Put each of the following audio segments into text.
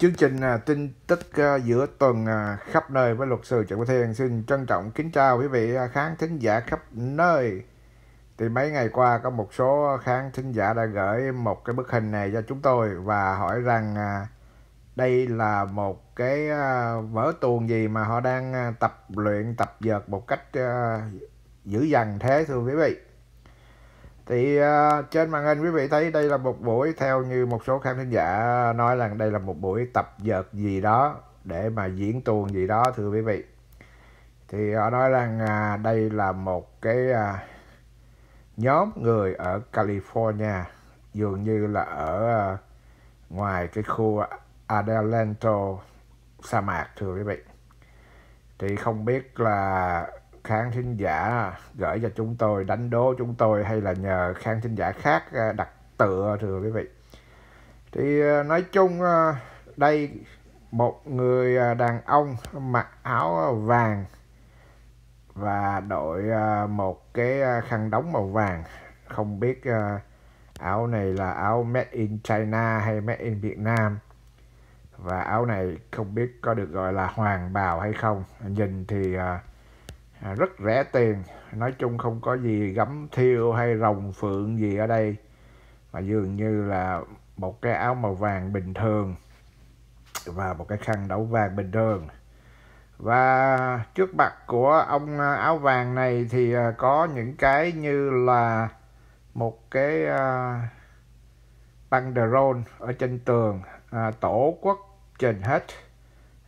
Chương trình à, tin tức à, giữa tuần à, khắp nơi với luật sư Trần Quốc Thiên xin trân trọng kính chào quý vị khán thính giả khắp nơi. Thì mấy ngày qua có một số khán thính giả đã gửi một cái bức hình này cho chúng tôi và hỏi rằng đây là một cái vở tuồng gì mà họ đang tập luyện tập dượt một cách dữ dằn thế thưa quý vị thì uh, trên màn hình quý vị thấy đây là một buổi theo như một số khán thính giả nói rằng đây là một buổi tập dợt gì đó để mà diễn tuồng gì đó thưa quý vị thì họ nói rằng à, đây là một cái à, nhóm người ở California dường như là ở à, ngoài cái khu Adelanto sa mạc thưa quý vị thì không biết là khang thính giả gửi cho chúng tôi đánh đố chúng tôi hay là nhờ khang thính giả khác ờ, đặt tựa thưa quý vị thì ờ, nói chung ờ, đây một người đàn ông mặc áo vàng và đội một cái khăn đóng màu vàng không biết áo này là áo made in China hay made in Việt Nam và áo này không biết có được gọi là hoàng bào hay không nhìn thì uh, À, rất rẻ tiền nói chung không có gì gấm thiêu hay rồng phượng gì ở đây mà dường như là một cái áo màu vàng bình thường và một cái khăn đậu vàng bình thường và trước mặt của ông à, áo vàng này thì à, có những cái như là một cái băng drone ở trên tường tổ quốc trên hết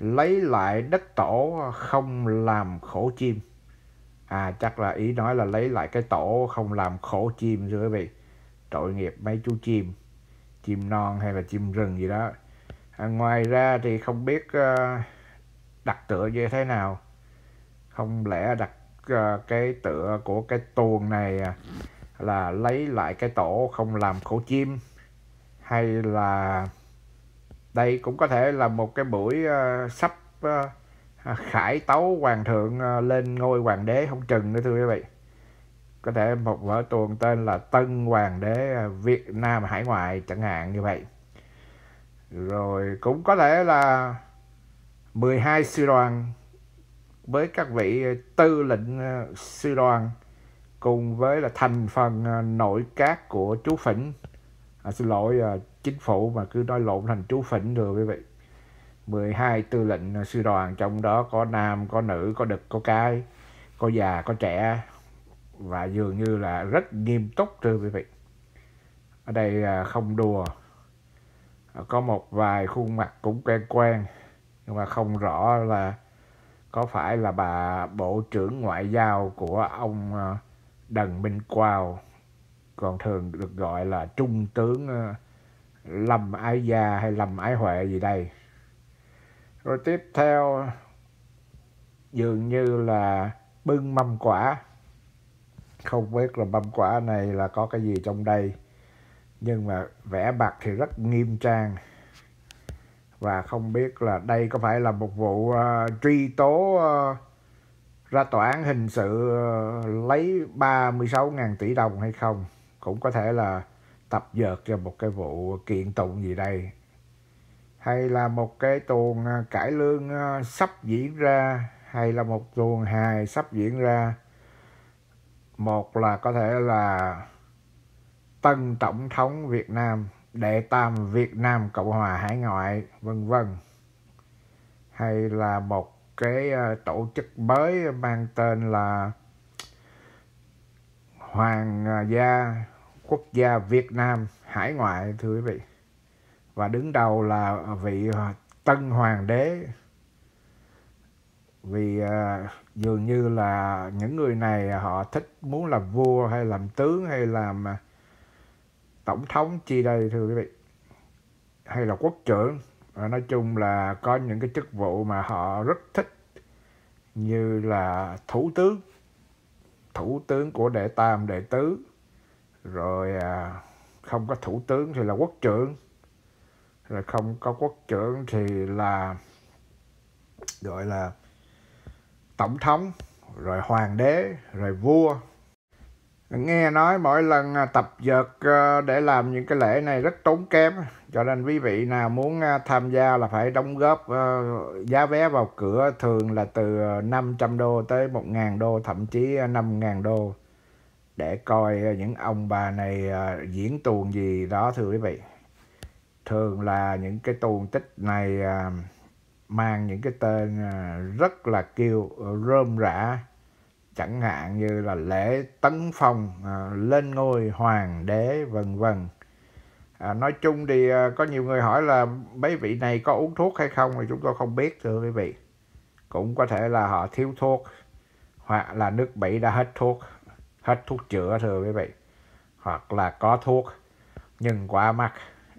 lấy lại đất tổ không làm khổ chim à chắc là ý nói là lấy lại cái tổ không làm khổ chim thưa quý vị tội nghiệp mấy chú chim chim non hay là chim rừng gì đó à, ngoài ra thì không biết uh, đặt tựa như thế nào không lẽ đặt uh, cái tựa của cái tuồng này à, là lấy lại cái tổ không làm khổ chim hay là đây cũng có thể là một cái buổi uh, sắp uh, À, khải tấu hoàng thượng à, lên ngôi hoàng đế không chừng nữa thưa quý vị có thể một vở tuồng tên là tân hoàng đế à, việt nam hải ngoại chẳng hạn như vậy rồi cũng có thể là 12 sư đoàn với các vị tư lệnh sư đoàn cùng với là thành phần nội các của chú Phỉnh à, xin lỗi chính phủ mà cứ nói lộn thành chú Phỉnh rồi quý vị 12 tư lệnh sư đoàn trong đó có nam, có nữ, có đực, có cái, có già, có trẻ và dường như là rất nghiêm túc thưa quý vị. Ở đây không đùa. Ờ, có một vài khuôn mặt cũng quen quen nhưng mà không rõ là có phải là bà Bộ trưởng Ngoại giao của ông ờ, Đần Minh Quao còn thường được gọi là Trung tướng ờ, Lâm Ái Gia hay Lâm Ái Huệ gì đây rồi tiếp theo dường như là bưng mâm quả không biết là mâm quả này là có cái gì trong đây nhưng mà vẽ mặt thì rất nghiêm trang và không biết là đây có phải là một vụ uh, truy tố uh, ra tòa án hình sự uh, lấy 36.000 tỷ đồng hay không cũng có thể là tập dượt cho một cái vụ kiện tụng gì đây hay là một cái tuần à, cải lương à, sắp diễn ra hay là một tuần hài sắp diễn ra một là có thể là tân tổng thống Việt Nam đệ tam Việt Nam Cộng hòa Hải ngoại vân vân hay là một cái à, tổ chức mới mang tên là Hoàng gia quốc gia Việt Nam hải ngoại thưa quý vị và đứng đầu là vị à, tân hoàng đế vì à, dường như là những người này họ thích muốn làm vua hay làm tướng hay làm à, tổng thống chi đây thưa quý vị hay là quốc trưởng à, nói chung là có những cái chức vụ mà họ rất thích như là thủ tướng thủ tướng của đệ tam đệ tứ rồi không có thủ tướng thì là quốc trưởng là không có quốc trưởng thì là gọi là tổng thống rồi hoàng đế rồi vua nghe nói mỗi lần à, tập dượt à, để làm những cái lễ này rất tốn kém cho nên quý vị nào muốn à, tham gia là phải đóng góp giá vé vào cửa thường là từ 500 đô tới 1.000 đô thậm chí 5.000 đô để coi những ông bà này diễn tuồng gì đó thưa quý vị thường là những cái tuồng tích này à, mang những cái tên à, rất là kêu rơm rã chẳng hạn như là lễ tấn phong à, lên ngôi hoàng đế vân vân à, nói chung thì à, có nhiều người hỏi là mấy vị này có uống thuốc hay không thì chúng tôi không biết thưa quý vị cũng có thể là họ thiếu thuốc hoặc là nước mỹ đã hết thuốc hết thuốc chữa thưa quý vị hoặc là có thuốc nhưng quá mắc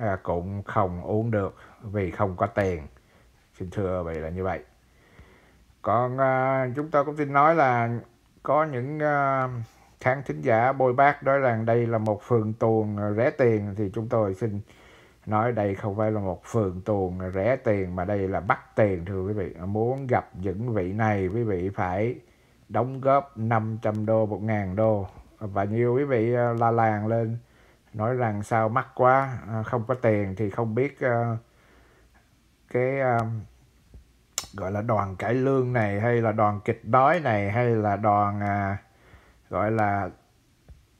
à, cũng không uống được vì không có tiền xin thưa vậy là như vậy còn à, chúng tôi cũng xin nói là có những à, khán thính giả bôi bác nói rằng đây là một phường tuồng rẻ tiền thì chúng tôi xin nói đây không phải là một phường tuồng rẻ tiền mà đây là bắt tiền thưa quý vị muốn gặp những vị này quý vị phải đóng góp 500 đô 1.000 đô và nhiều quý vị à, la làng lên nói rằng sao mắc quá à, không có tiền thì không biết à, cái à, gọi là đoàn cải lương này hay là đoàn kịch đói này hay là đoàn gọi là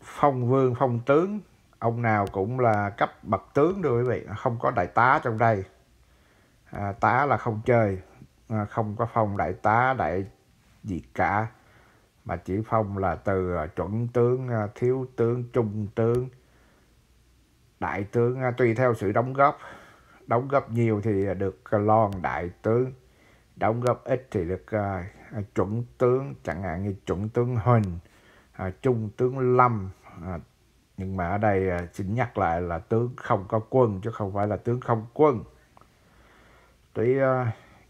phong vương phong tướng ông nào cũng là cấp bậc tướng đưa quý vị không có đại tá trong đây à, tá là không chơi à, không có phong đại tá đại gì cả mà chỉ phong là từ chuẩn tướng thiếu tướng trung tướng đại tướng à, tùy theo sự đóng góp đóng góp nhiều thì được à, lon đại tướng đóng góp ít thì được uh, chuẩn tướng chẳng hạn như chuẩn tướng huỳnh uh, trung tướng lâm uh, nhưng mà ở đây uh, xin nhắc lại là tướng không có quân chứ không phải là tướng không quân tuy uh,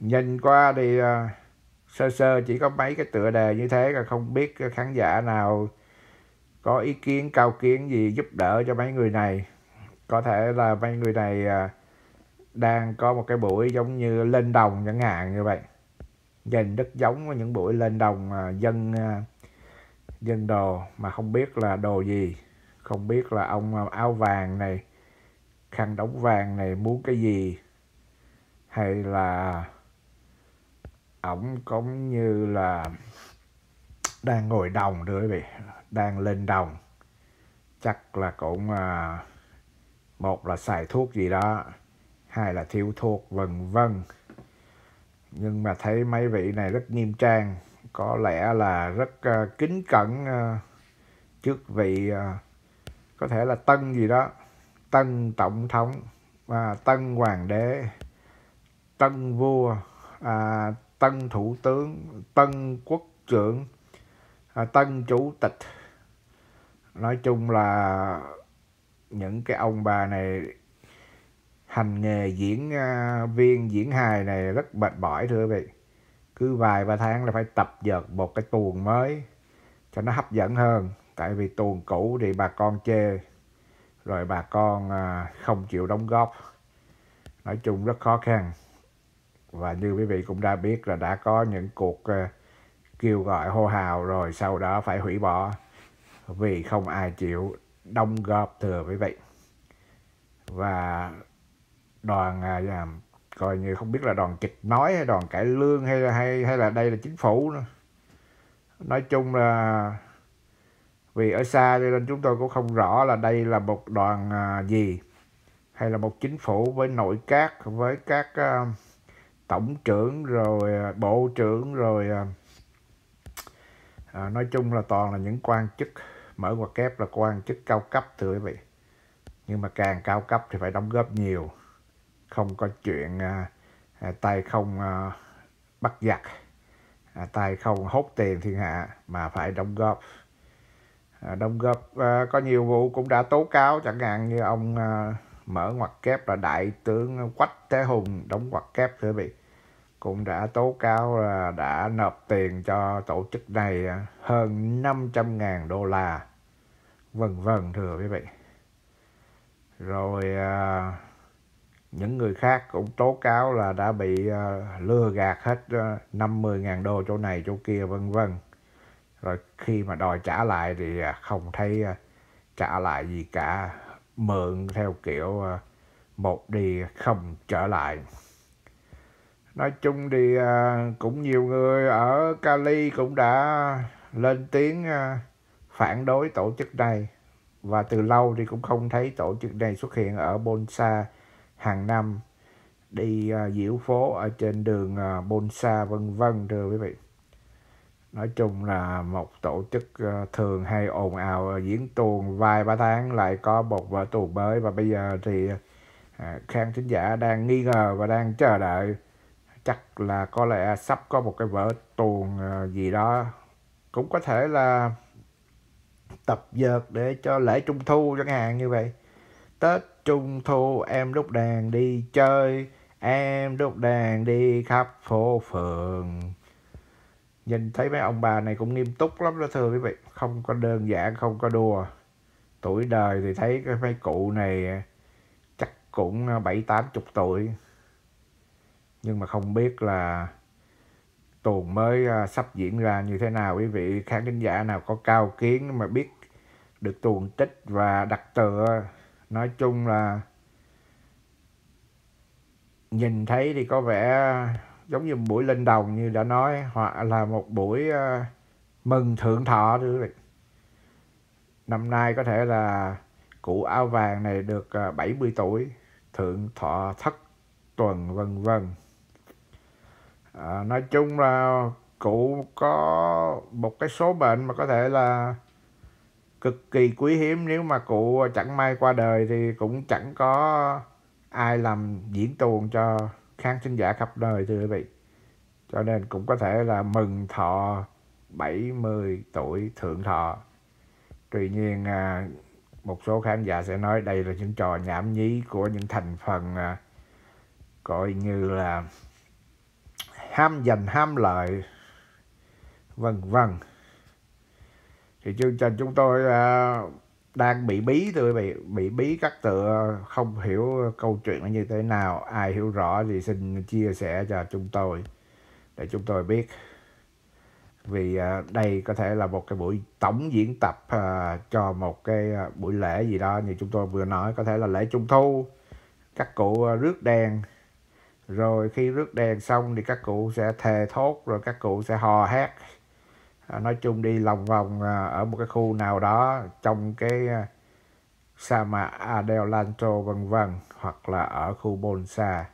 nhìn qua thì uh, sơ sơ chỉ có mấy cái tựa đề như thế là không biết khán giả nào có ý kiến cao kiến gì giúp đỡ cho mấy người này có thể là mấy người này à, đang có một cái buổi giống như lên đồng chẳng hạn như vậy nhìn rất giống với những buổi lên đồng à, dân à, dân đồ mà không biết là đồ gì không biết là ông áo vàng này khăn đóng vàng này muốn cái gì hay là ổng cũng như là đang ngồi đồng nữa quý vị đang lên đồng chắc là cũng uh, một là xài thuốc gì đó hai là thiếu thuốc vân vân nhưng mà thấy mấy vị này rất nghiêm trang có lẽ là rất uh, kính cẩn uh, trước vị uh, có thể là tân gì đó tân tổng thống à, tân hoàng đế tân vua à, tân thủ tướng tân quốc trưởng à, tân chủ tịch nói chung là những cái ông bà này hành nghề diễn à, viên diễn hài này rất mệt mỏi thưa quý vị cứ vài ba tháng là phải tập dượt một cái tuồng mới cho nó hấp dẫn hơn tại vì tuồng cũ thì bà con chê rồi bà con à, không chịu đóng góp nói chung rất khó khăn và như quý vị cũng đã biết là đã có những cuộc à, kêu gọi hô hào rồi sau đó phải hủy bỏ vì không ai chịu đồng góp thừa quý vậy và đoàn à, à, coi như không biết là đoàn kịch nói hay đoàn cải lương hay là hay hay là đây là chính phủ nữa. nói chung là vì ở xa cho nên chúng tôi cũng không rõ là đây là một đoàn à, gì hay là một chính phủ với nội các với các à, tổng trưởng rồi à, bộ trưởng rồi à, nói chung là toàn là những quan chức mở ngoặc kép là quan chức cao cấp thưa quý vị nhưng mà càng cao cấp thì phải đóng góp nhiều không có chuyện à, à, tay không à, bắt giặc à, tay không hốt tiền thiên hạ mà phải đóng góp à, đóng góp à, có nhiều vụ cũng đã tố cáo chẳng hạn như ông à, mở ngoặc kép là đại tướng quách thế hùng đóng ngoặc kép thưa quý vị cũng đã tố cáo là đã nộp tiền cho tổ chức này hơn 500.000 đô la. vân vân thưa quý vị. Rồi à, những người khác cũng tố cáo là đã bị à, lừa gạt hết à, 50.000 đô chỗ này chỗ kia vân vân. Rồi khi mà đòi trả lại thì à, không thấy trả lại gì cả, mượn theo kiểu một đi không trở lại nói chung thì à, cũng nhiều người ở Cali cũng đã lên tiếng à, phản đối tổ chức này và từ lâu thì cũng không thấy tổ chức này xuất hiện ở Bonsa hàng năm đi à, diễu phố ở trên đường Bonsa vân vân thưa quý vị nói chung là một tổ chức thường hay ồn ào diễn tuồng vài ba tháng lại có một vở tuồng mới và bây giờ thì khán thính giả đang nghi ngờ và đang chờ đợi chắc là có lẽ sắp có một cái vở tuồng ờ, gì đó cũng có thể là tập dượt để cho lễ trung thu chẳng hạn như vậy tết trung thu em đúc đàn đi chơi em đúc đàn đi khắp phố phường nhìn thấy mấy ông bà này cũng nghiêm túc lắm đó thưa quý vị không có đơn giản không có đùa tuổi đời thì thấy cái mấy cụ này ờ, chắc cũng ờ, bảy tám chục tuổi nhưng mà không biết là tuồng mới à, sắp diễn ra như thế nào quý vị khán thính giả nào có cao kiến mà biết được tuồng tích và đặt tựa nói chung là nhìn thấy thì có vẻ giống như buổi lên đồng như đã nói hoặc là một buổi à, mừng thượng thọ quý vị năm nay có thể là cụ áo vàng này được 70 à, tuổi thượng thọ thất tuần vân vân à, nói chung là cụ có một cái số bệnh mà có thể là cực kỳ quý hiếm nếu mà cụ chẳng may qua đời thì cũng chẳng có ai làm diễn tuồng cho khán sinh giả khắp nơi thưa quý vị cho nên cũng có thể là mừng thọ 70 tuổi thượng thọ tuy nhiên à, một số khán giả sẽ nói đây là những trò nhảm nhí của những thành phần à, coi như là ham giành ham lợi vân vân thì chương trình chúng tôi uh, đang bị bí tôi bị bị bí các tựa không hiểu câu chuyện nó như thế nào ai hiểu rõ thì xin chia sẻ cho chúng tôi để chúng tôi biết vì uh, đây có thể là một cái buổi tổng diễn tập uh, cho một cái buổi lễ gì đó như chúng tôi vừa nói có thể là lễ trung thu các cụ rước đèn rồi khi rước đèn xong thì các cụ sẽ thề thốt rồi các cụ sẽ hò hét à, nói chung đi lòng vòng à, ở một cái khu nào đó trong cái à, sa mạc Adelanto vân vân hoặc là ở khu Bonsa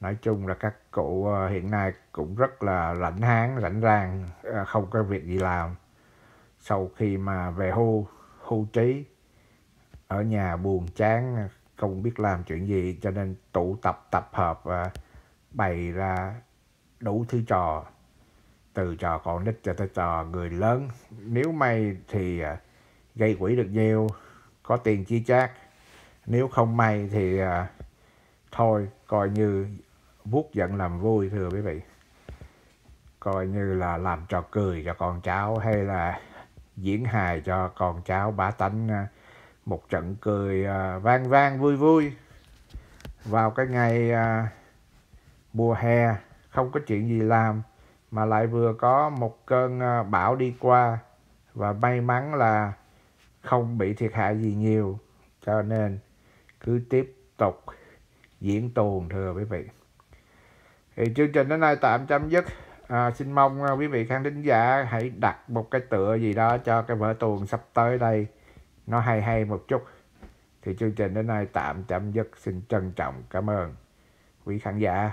nói chung là các cụ hiện nay cũng rất là rảnh háng rảnh rang không có việc gì làm sau khi mà về hưu hưu trí ở nhà buồn chán không biết làm chuyện gì cho nên tụ tập tập hợp và bày ra đủ thứ trò từ trò con nít cho tới trò người lớn nếu may thì à, gây quỹ được nhiều có tiền chi chác nếu không may thì à, thôi coi như vuốt giận làm vui thưa quý vị coi như là làm trò cười cho con cháu hay là diễn hài cho con cháu bá tánh à, một trận cười à, vang vang vui vui vào cái ngày à, mùa hè không có chuyện gì làm mà lại vừa có một cơn à, bão đi qua và may mắn là không bị thiệt hại gì nhiều cho nên cứ tiếp tục diễn tuồng thưa quý vị thì chương trình đến nay tạm chấm dứt à, xin mong quý vị khán thính giả hãy đặt một cái tựa gì đó cho cái vở tuồng sắp tới đây nó hay hay một chút thì chương trình đến nay tạm chấm dứt xin trân trọng cảm ơn quý khán giả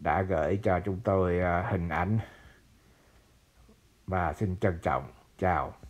đã gửi cho chúng tôi à, hình ảnh và xin trân trọng chào